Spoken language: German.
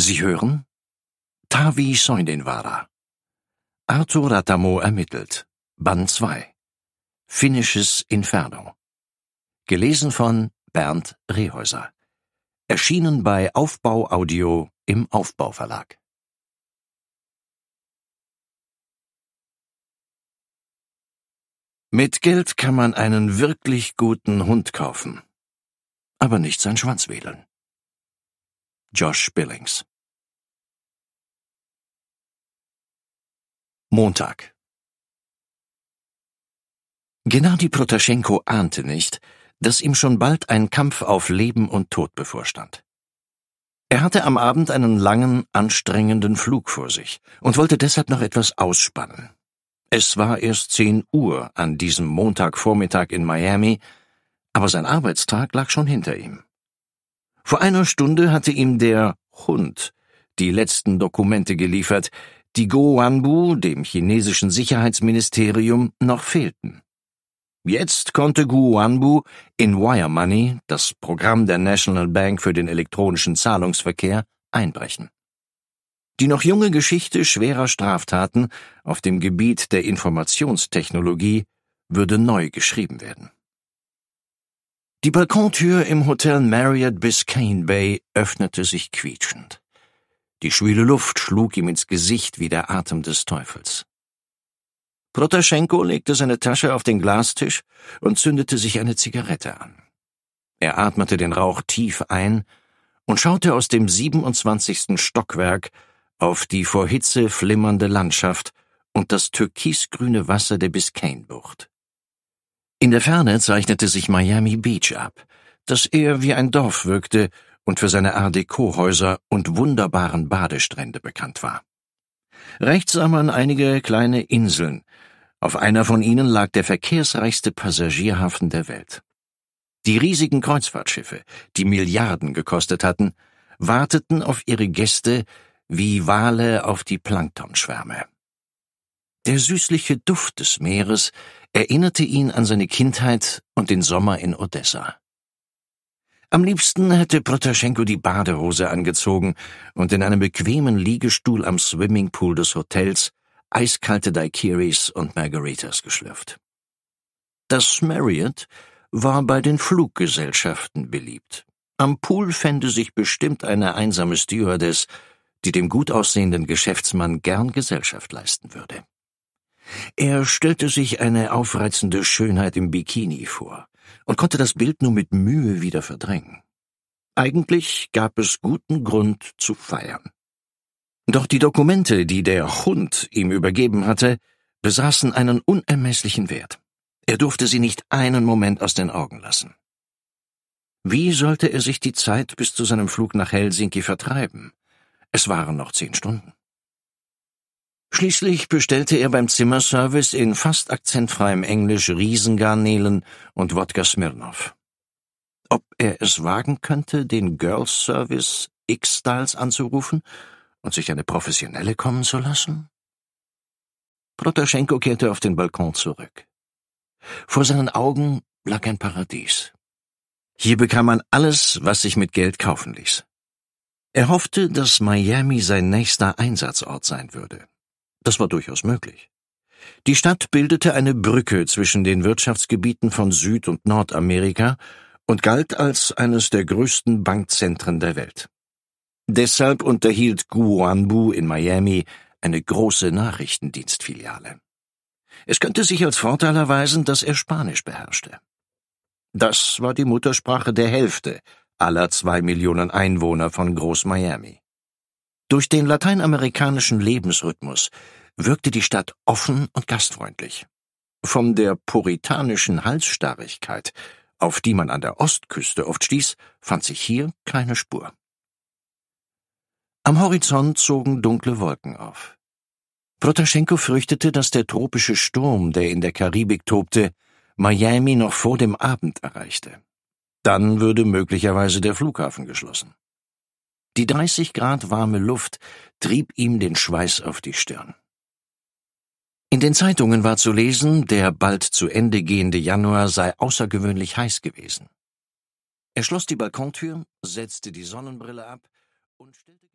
Sie hören? Tavi Soindenvara. Arthur Ratamo ermittelt. Band 2. Finnisches Inferno. Gelesen von Bernd Rehäuser. Erschienen bei Aufbau Audio im Aufbau Verlag. Mit Geld kann man einen wirklich guten Hund kaufen, aber nicht sein Schwanz wedeln. Josh Billings. Montag. Gennady Protaschenko ahnte nicht, dass ihm schon bald ein Kampf auf Leben und Tod bevorstand. Er hatte am Abend einen langen, anstrengenden Flug vor sich und wollte deshalb noch etwas ausspannen. Es war erst zehn Uhr an diesem Montagvormittag in Miami, aber sein Arbeitstag lag schon hinter ihm. Vor einer Stunde hatte ihm der Hund die letzten Dokumente geliefert, die Go Wanbu, dem chinesischen Sicherheitsministerium, noch fehlten. Jetzt konnte Gu Wanbu in Wire Money, das Programm der National Bank für den elektronischen Zahlungsverkehr, einbrechen. Die noch junge Geschichte schwerer Straftaten auf dem Gebiet der Informationstechnologie würde neu geschrieben werden. Die Balkontür im Hotel Marriott Biscayne Bay öffnete sich quietschend. Die schwüle Luft schlug ihm ins Gesicht wie der Atem des Teufels. Protaschenko legte seine Tasche auf den Glastisch und zündete sich eine Zigarette an. Er atmete den Rauch tief ein und schaute aus dem 27. Stockwerk auf die vor Hitze flimmernde Landschaft und das türkisgrüne Wasser der Biscayne-Bucht. In der Ferne zeichnete sich Miami Beach ab, das eher wie ein Dorf wirkte und für seine Art Deco-Häuser und wunderbaren Badestrände bekannt war. Rechts sah man einige kleine Inseln. Auf einer von ihnen lag der verkehrsreichste Passagierhafen der Welt. Die riesigen Kreuzfahrtschiffe, die Milliarden gekostet hatten, warteten auf ihre Gäste wie Wale auf die Planktonschwärme. Der süßliche Duft des Meeres erinnerte ihn an seine Kindheit und den Sommer in Odessa. Am liebsten hätte Protaschenko die Badehose angezogen und in einem bequemen Liegestuhl am Swimmingpool des Hotels eiskalte Daiquiris und Margaritas geschlürft. Das Marriott war bei den Fluggesellschaften beliebt. Am Pool fände sich bestimmt eine einsame Stewardess, die dem gut aussehenden Geschäftsmann gern Gesellschaft leisten würde. Er stellte sich eine aufreizende Schönheit im Bikini vor und konnte das Bild nur mit Mühe wieder verdrängen. Eigentlich gab es guten Grund zu feiern. Doch die Dokumente, die der Hund ihm übergeben hatte, besaßen einen unermesslichen Wert. Er durfte sie nicht einen Moment aus den Augen lassen. Wie sollte er sich die Zeit bis zu seinem Flug nach Helsinki vertreiben? Es waren noch zehn Stunden. Schließlich bestellte er beim Zimmerservice in fast akzentfreiem Englisch Riesengarnelen und Wodka Smirnov. Ob er es wagen könnte, den Girls Service X-Styles anzurufen und sich eine professionelle kommen zu lassen? Protaschenko kehrte auf den Balkon zurück. Vor seinen Augen lag ein Paradies. Hier bekam man alles, was sich mit Geld kaufen ließ. Er hoffte, dass Miami sein nächster Einsatzort sein würde. Das war durchaus möglich. Die Stadt bildete eine Brücke zwischen den Wirtschaftsgebieten von Süd- und Nordamerika und galt als eines der größten Bankzentren der Welt. Deshalb unterhielt Guanbu in Miami eine große Nachrichtendienstfiliale. Es könnte sich als Vorteil erweisen, dass er Spanisch beherrschte. Das war die Muttersprache der Hälfte aller zwei Millionen Einwohner von Groß Miami. Durch den lateinamerikanischen Lebensrhythmus wirkte die Stadt offen und gastfreundlich. Von der puritanischen Halsstarrigkeit, auf die man an der Ostküste oft stieß, fand sich hier keine Spur. Am Horizont zogen dunkle Wolken auf. Protaschenko fürchtete, dass der tropische Sturm, der in der Karibik tobte, Miami noch vor dem Abend erreichte. Dann würde möglicherweise der Flughafen geschlossen. Die 30 Grad warme Luft trieb ihm den Schweiß auf die Stirn. In den Zeitungen war zu lesen, der bald zu Ende gehende Januar sei außergewöhnlich heiß gewesen. Er schloss die Balkontür, setzte die Sonnenbrille ab und stellte